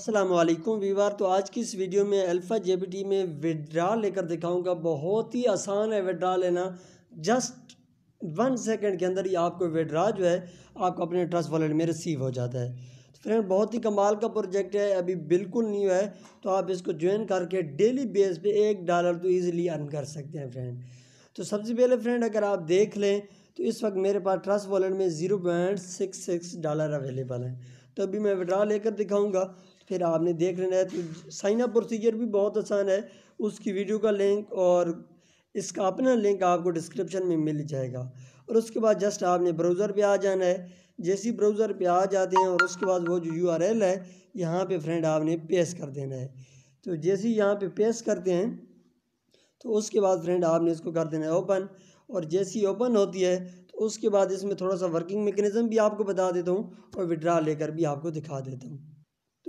असलम वीवार तो आज की इस वीडियो में अल्फ़ा जेबीटी में विड्रा लेकर दिखाऊंगा बहुत ही आसान है विड्रा लेना जस्ट वन सेकंड के अंदर ही आपको विड्रा जो है आपको अपने ट्रस्ट वॉलेट में रिसीव हो जाता है तो फ्रेंड बहुत ही कमाल का प्रोजेक्ट है अभी बिल्कुल न्यू है तो आप इसको ज्वाइन करके डेली बेस पे एक डॉलर तो ईज़िली अर्न कर सकते हैं फ्रेंड तो सबसे पहले फ्रेंड अगर आप देख लें तो इस वक्त मेरे पास ट्रस्ट वॉलेट में zero point six six dollar available है तो अभी मैं विड्रा लेकर दिखाऊंगा फिर आपने देख लेना है तो साइन अप प्रोसीजर भी बहुत आसान है उसकी वीडियो का लिंक और इसका अपना लिंक आपको डिस्क्रिप्शन में मिल जाएगा और उसके बाद जस्ट आपने ब्राउज़र पे आ जाना है जैसी ब्राउज़र पे आ जाते हैं और उसके बाद वो जो यू आर एल है यहाँ पे फ्रेंड आपने पेश कर देना है तो जैसे ही यहाँ पे पेश करते हैं तो उसके बाद फ्रेंड आपने इसको कर देना है ओपन और जैसी ओपन होती है तो उसके बाद इसमें थोड़ा सा वर्किंग मेकनिज़म भी आपको बता देता हूँ और विड्रा लेकर भी आपको दिखा देता हूँ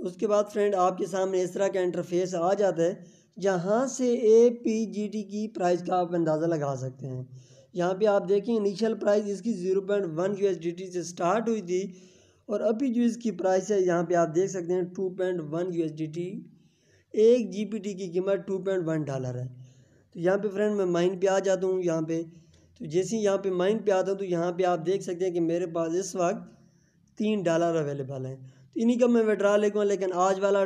तो उसके बाद फ्रेंड आपके सामने इस तरह का इंटरफेस आ जाता है जहाँ से ए पी जी टी की प्राइस का आप अंदाज़ा लगा सकते हैं यहाँ पे आप देखें इनिशियल प्राइस इसकी zero point one U S D T से स्टार्ट हुई थी और अभी जो इसकी प्राइस है यहाँ पे आप देख सकते हैं two point one U S D T एक जी पी टी की कीमत टू पॉइंट वन डॉलर है तो यहाँ पे फ्रेंड मैं माइंड पे आ जाता हूँ यहाँ पे तो जैसे ही यहाँ पे माइंड पे आता हूँ तो यहाँ पर आप देख सकते हैं कि मेरे पास इस वक्त तीन डॉलर अवेलेबल हैं इन्हीं का मैं विड्रा लिखूँ लेकिन आज वाला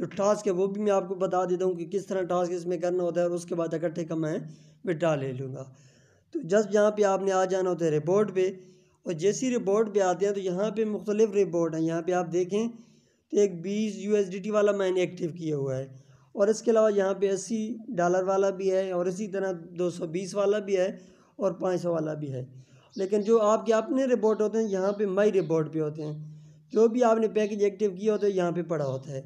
जो टास्क है वो भी मैं आपको बता देता हूँ कि किस तरह टास्क इसमें करना होता है और उसके बाद इकट्ठे का मैं विड्रा ले लूँगा तो जस्ट यहाँ पे आपने आ जाना होता है रिपोर्ट पे और जैसी रिपोर्ट पे आते हैं तो यहाँ पे मुख्तलिफ रिपोर्ट हैं यहाँ पे आप देखें तो एक बीस यू वाला मैंने एक्टिव किया हुआ है और इसके अलावा यहाँ पे अस्सी डॉलर वाला भी है और इसी तरह दो सौ बीस वाला भी है और पाँच सौ वाला भी है लेकिन जो आपके अपने रिपोर्ट होते हैं यहाँ पे मई रिपोर्ट भी होते हैं जो भी आपने पैकेज एक्टिव किया होता है यहाँ पे पड़ा होता है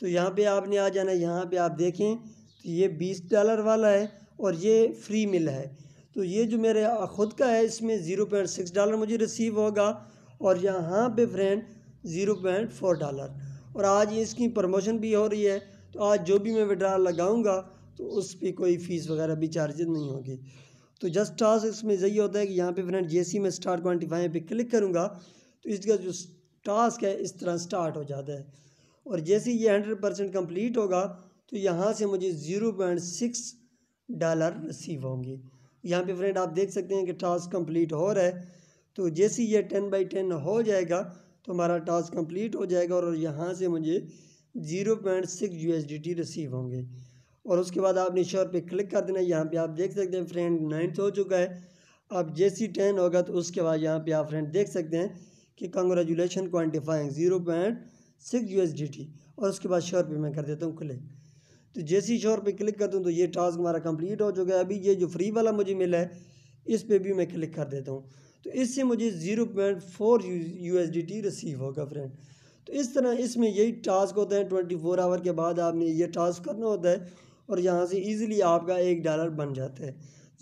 तो यहाँ पे आपने आ जाना यहाँ पे आप देखें तो ये बीस डॉलर वाला है और ये फ्री मिला है तो ये जो मेरे ख़ुद का है इसमें ज़ीरो पॉइंट सिक्स डॉलर मुझे रिसीव होगा और यहाँ पे friend zero point four dollar और आज इसकी प्रमोशन भी हो रही है तो आज जो भी मैं विड्रॉल लगाऊंगा तो उस पर कोई फ़ीस वगैरह भी चार्जेज नहीं होगी तो जस्ट टास्क इसमें यही होता है कि यहाँ पे फ्रेंड जेसी मैं स्टार क्वान्टिफाई पे क्लिक करूँगा तो इसका जो टास्क है इस तरह स्टार्ट हो जाता है और जैसे ये हंड्रेड परसेंट कम्प्लीट होगा तो यहाँ से मुझे zero point six dollar receive होंगे यहाँ पे फ्रेंड आप देख सकते हैं कि टास्क कम्प्लीट हो रहा है तो जैसे ये टेन बाई टेन हो जाएगा तो हमारा टास्क कम्प्लीट हो जाएगा और यहाँ से मुझे zero point six U S D T receive होंगे और उसके बाद आपने शोर पे क्लिक कर देना यहाँ पे आप देख सकते हैं फ्रेंड नाइन्थ हो चुका है अब जैसी टेन होगा तो उसके बाद यहाँ पे आप फ्रेंड देख सकते हैं कि congratulation quantifying zero point six U S D T और उसके बाद शोर पे मैं कर देता हूँ क्लिक तो जैसे ही शोर पे क्लिक करता हूँ तो ये टास्क हमारा कंप्लीट हो चुका है अभी ये जो फ्री वाला मुझे मिला है इस पर भी मैं क्लिक कर देता हूँ तो इससे मुझे zero point four U S D T receive होगा फ्रेंड तो इस तरह इसमें यही टास्क होता है ट्वेंटी फोर आवर के बाद आपने ये टास्क करना होता है और यहाँ से ईजिली आपका एक डॉलर बन जाता है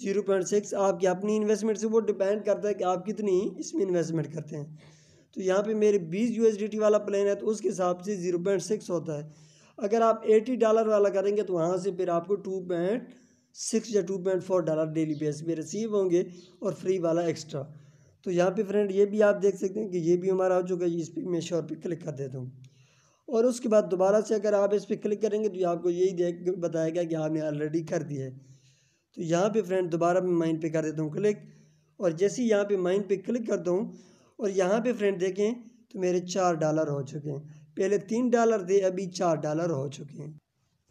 ज़ीरो पॉइंट सिक्स आपकी अपनी इन्वेस्टमेंट से वो डिपेंड करता है कि आप कितनी इसमें इन्वेस्टमेंट करते हैं तो यहाँ पे मेरे 20 यू वाला प्लान है तो उसके हिसाब से ज़ीरो पॉइंट सिक्स होता है अगर आप 80 डॉलर वाला करेंगे तो वहाँ से फिर आपको टू पॉइंट सिक्स या two point four dollar daily base पे रिसीव होंगे और फ्री वाला एक्स्ट्रा तो यहाँ पे फ्रेंड ये भी आप देख सकते हैं कि ये भी हमारा हो चुका है इस पर मैं श्योर पे क्लिक कर देता हूँ और उसके बाद दोबारा से अगर आप इस पर क्लिक करेंगे तो आपको यही देख बताएगा कि आपने ऑलरेडी कर दिया है तो यहाँ पे फ्रेंड दोबारा मैं माइंड पे कर देता हूँ क्लिक और जैसे ही यहाँ पे माइंड पे क्लिक करता हूँ और यहाँ पे फ्रेंड देखें तो मेरे चार डॉलर हो चुके हैं पहले तीन डॉलर थे अभी चार डॉलर हो चुके हैं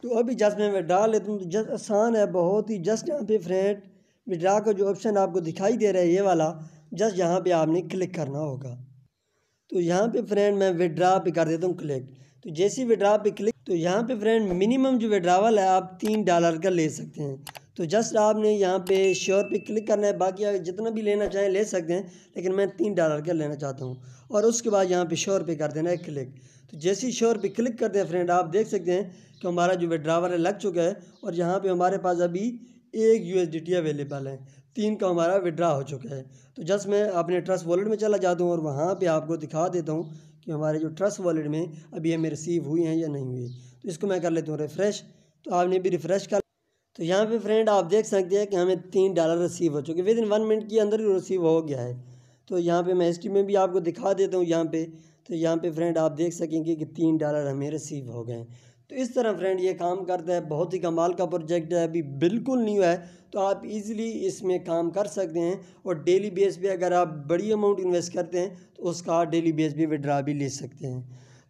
तो अभी जस्ट में मैं डाल लेता हूँ तो जस्ट आसान है बहुत ही जस्ट यहाँ पे फ्रेंड विड्रा का जो ऑप्शन आपको दिखाई दे रहा है ये वाला जस्ट यहाँ पर आपने क्लिक करना होगा तो यहाँ पर फ्रेंड मैं विड्रा पे कर देता हूँ क्लिक तो जैसी विड्रा पे क्लिक तो यहाँ पे फ्रेंड मिनिमम जो विड्रावल है आप तीन डॉलर का ले सकते हैं तो जस्ट आपने यहाँ पे श्योर पे क्लिक करना है बाकी जितना भी लेना चाहें ले सकते हैं लेकिन मैं तीन डॉलर का लेना चाहता हूँ और उसके बाद यहाँ पे श्योर पे कर देना है क्लिक तो जैसे ही श्योर पे क्लिक करते हैं फ्रेंड आप देख सकते हैं कि हमारा जो विड्रावर है लग चुका है और यहाँ पर हमारे पास अभी एक यू अवेलेबल है तीन का हमारा विड्रा हो चुका है तो जस्ट मैं अपने ट्रस्ट वॉलेट में चला जाता हूँ और वहाँ पर आपको दिखा देता हूँ कि हमारे जो ट्रस्ट वॉलेट में अभी हमें रिसीव हुई हैं या नहीं हुई तो इसको मैं कर लेता हूँ रिफ़्रेश तो आपने भी रिफ़्रेश कर तो यहाँ पे फ्रेंड आप देख सकते हैं कि हमें तीन डॉलर रिसीव हो चुके विद इन वन मिनट के अंदर ही रिसीव हो गया है तो यहाँ पे मैं हिस्ट्री में भी आपको दिखा देता हूँ यहाँ पे तो यहाँ पे फ्रेंड आप देख सकेंगे कि तीन डॉलर हमें रिसीव हो गए तो इस तरह फ्रेंड ये काम करता है बहुत ही कमाल का प्रोजेक्ट है अभी बिल्कुल न्यू है तो आप इजीली इसमें काम कर सकते हैं और डेली बेस पे अगर आप बड़ी अमाउंट इन्वेस्ट करते हैं तो उसका डेली बेस पे विड्रा भी ले सकते हैं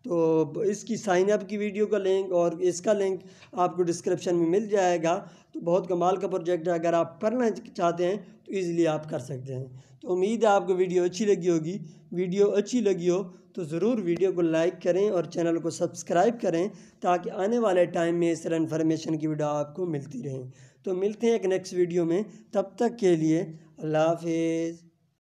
तो इसकी साइन अप की वीडियो का लिंक और इसका लिंक आपको डिस्क्रिप्शन में मिल जाएगा तो बहुत कमाल का प्रोजेक्ट है अगर आप करना चाहते हैं तो ईज़िली आप कर सकते हैं तो उम्मीद है आपको वीडियो अच्छी लगी होगी वीडियो अच्छी लगी हो तो ज़रूर वीडियो को लाइक करें और चैनल को सब्सक्राइब करें ताकि आने वाले टाइम में इस तरह इन्फॉर्मेशन की वीडियो आपको मिलती रहें तो मिलते हैं एक नेक्स्ट वीडियो में तब तक के लिए अल्लाह हाफिज़